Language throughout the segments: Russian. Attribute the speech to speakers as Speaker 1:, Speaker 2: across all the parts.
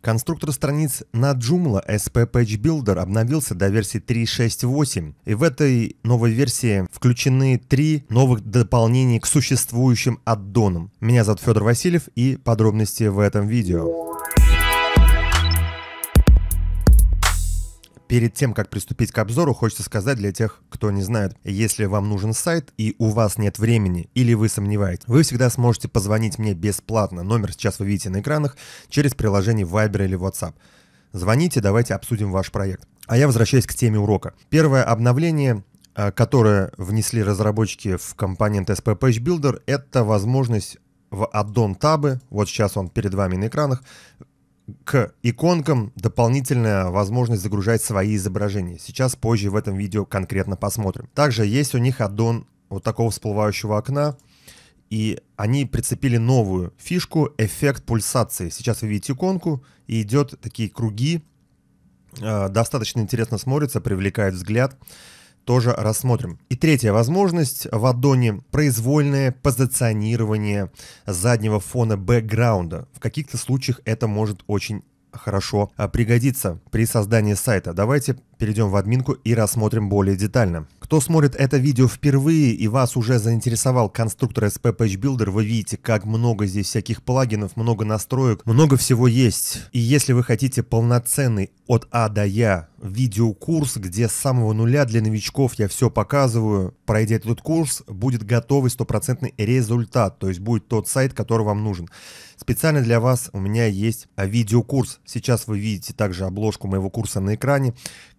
Speaker 1: Конструктор страниц на Joomla SP Page Builder обновился до версии 3.6.8, и в этой новой версии включены три новых дополнения к существующим аддонам. Меня зовут Федор Васильев и подробности в этом видео. Перед тем, как приступить к обзору, хочется сказать для тех, кто не знает, если вам нужен сайт и у вас нет времени или вы сомневаетесь, вы всегда сможете позвонить мне бесплатно, номер сейчас вы видите на экранах, через приложение Viber или WhatsApp. Звоните, давайте обсудим ваш проект. А я возвращаюсь к теме урока. Первое обновление э, которое внесли разработчики в компонент SP Page Builder, это возможность в аддон табы, вот сейчас он перед вами на экранах, к иконкам дополнительная возможность загружать свои изображения. Сейчас позже в этом видео конкретно посмотрим. Также есть у них аддон вот такого всплывающего окна. И они прицепили новую фишку эффект пульсации. Сейчас вы видите иконку, и идет такие круги. Э, достаточно интересно смотрится, привлекает взгляд тоже рассмотрим. И третья возможность в аддоне – произвольное позиционирование заднего фона бэкграунда. В каких-то случаях это может очень хорошо а, пригодится при создании сайта. Давайте перейдем в админку и рассмотрим более детально. Кто смотрит это видео впервые и вас уже заинтересовал конструктор SP Page Builder, вы видите, как много здесь всяких плагинов, много настроек, много всего есть. И если вы хотите полноценный от А до Я видеокурс, где с самого нуля для новичков я все показываю, пройдя этот курс, будет готовый стопроцентный результат, то есть будет тот сайт, который вам нужен. Специально для вас у меня есть видеокурс. Сейчас вы видите также обложку моего курса на экране.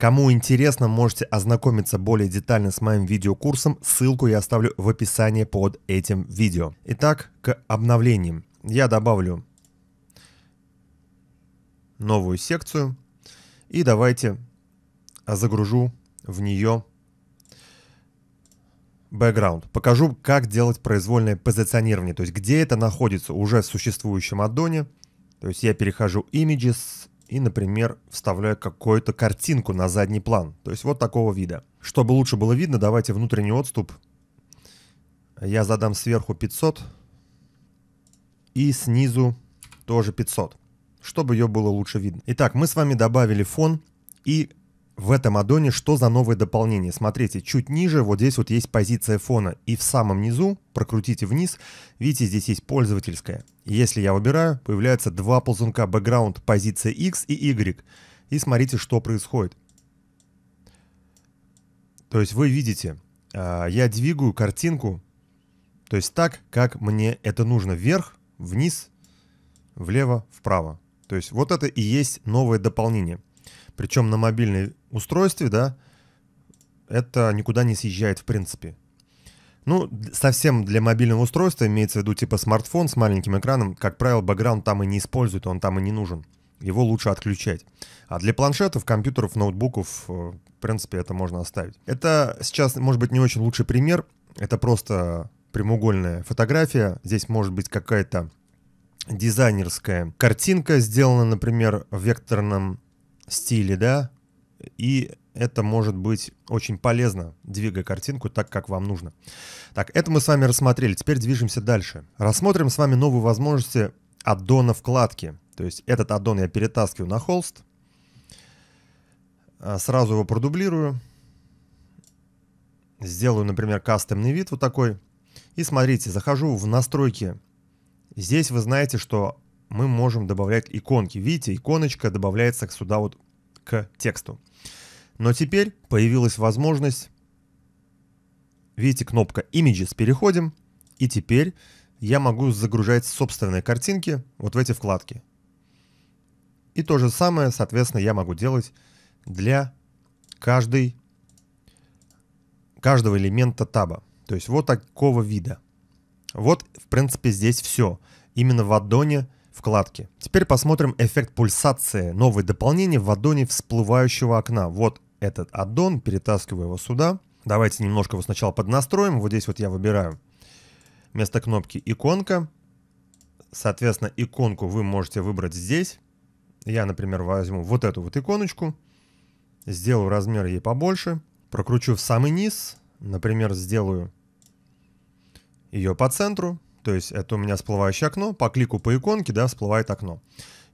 Speaker 1: Кому интересно, можете ознакомиться более детально с моим видеокурсом, ссылку я оставлю в описании под этим видео. Итак, к обновлениям. Я добавлю новую секцию и давайте загружу в нее background. Покажу, как делать произвольное позиционирование, то есть где это находится уже в существующем аддоне. То есть я перехожу images, и, например, вставляю какую-то картинку на задний план. То есть вот такого вида. Чтобы лучше было видно, давайте внутренний отступ. Я задам сверху 500 и снизу тоже 500, чтобы ее было лучше видно. Итак, мы с вами добавили фон и в этом аддоне что за новое дополнение. Смотрите, чуть ниже вот здесь вот есть позиция фона. И в самом низу, прокрутите вниз, видите, здесь есть пользовательская. Если я выбираю, появляются два ползунка background позиция X и Y. И смотрите, что происходит. То есть вы видите, а, я двигаю картинку, то есть так, как мне это нужно. Вверх, вниз, влево, вправо. То есть вот это и есть новое дополнение. Причем на мобильном устройстве, да, это никуда не съезжает в принципе. Ну, совсем для мобильного устройства имеется в виду типа смартфон с маленьким экраном, как правило, бэкграунд там и не используют, он там и не нужен. Его лучше отключать. А для планшетов, компьютеров, ноутбуков, э, в принципе, это можно оставить. Это сейчас, может быть, не очень лучший пример. Это просто прямоугольная фотография. Здесь может быть какая-то дизайнерская картинка сделана, например, в векторном стиле, да, и это может быть очень полезно, двигая картинку так, как вам нужно. Так, это мы с вами рассмотрели, теперь движемся дальше. Рассмотрим с вами новые возможности аддона вкладки. То есть этот аддон я перетаскиваю на холст, а, сразу его продублирую, сделаю, например, кастомный вид вот такой. И смотрите, захожу в настройки. Здесь вы знаете, что мы можем добавлять иконки. Видите, иконочка добавляется сюда вот к тексту. Но теперь появилась возможность, видите, кнопка Images, переходим, и теперь я могу загружать собственные картинки вот в эти вкладки. И то же самое, соответственно, я могу делать для каждой, каждого элемента таба. То есть вот такого вида. Вот, в принципе, здесь все. Именно в аддоне вкладки. Теперь посмотрим эффект пульсации. Новое дополнение в аддоне всплывающего окна. Вот этот аддон, перетаскиваю его сюда. Давайте немножко его сначала поднастроим. Вот здесь вот я выбираю вместо кнопки иконка. Соответственно, иконку вы можете выбрать здесь. Я, например, возьму вот эту вот иконочку. Сделаю размер ей побольше. Прокручу в самый низ. Например, сделаю ее по центру. То есть это у меня всплывающее окно, по клику по иконке, да, всплывает окно.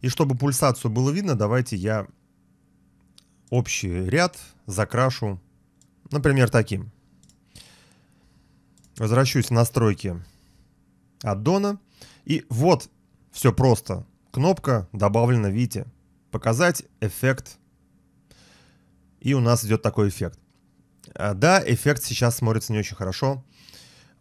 Speaker 1: И чтобы пульсацию было видно, давайте я общий ряд закрашу, например, таким. Возвращусь в настройки аддона. И вот все просто. Кнопка добавлена, видите, показать эффект. И у нас идет такой эффект. Э, да, эффект сейчас смотрится не очень хорошо.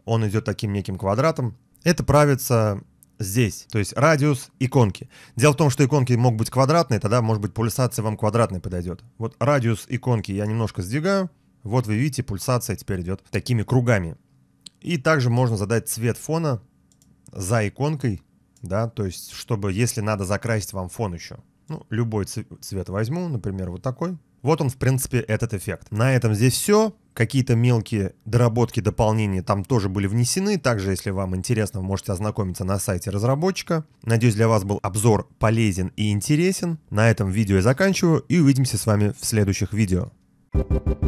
Speaker 1: Он идет таким неким квадратом. Это правится здесь, то есть радиус иконки. Дело в том, что иконки могут быть квадратные, тогда, может быть, пульсация вам квадратной подойдет. Вот радиус иконки я немножко сдвигаю, вот вы видите, пульсация теперь идет такими кругами. И также можно задать цвет фона за иконкой, да, то есть, чтобы, если надо закрасить вам фон еще. Ну, любой цвет возьму, например, вот такой. Вот он, в принципе, этот эффект. На этом здесь все. Какие-то мелкие доработки, дополнения там тоже были внесены. Также, если вам интересно, вы можете ознакомиться на сайте разработчика. Надеюсь, для вас был обзор полезен и интересен. На этом видео я заканчиваю и увидимся с вами в следующих видео. Thank you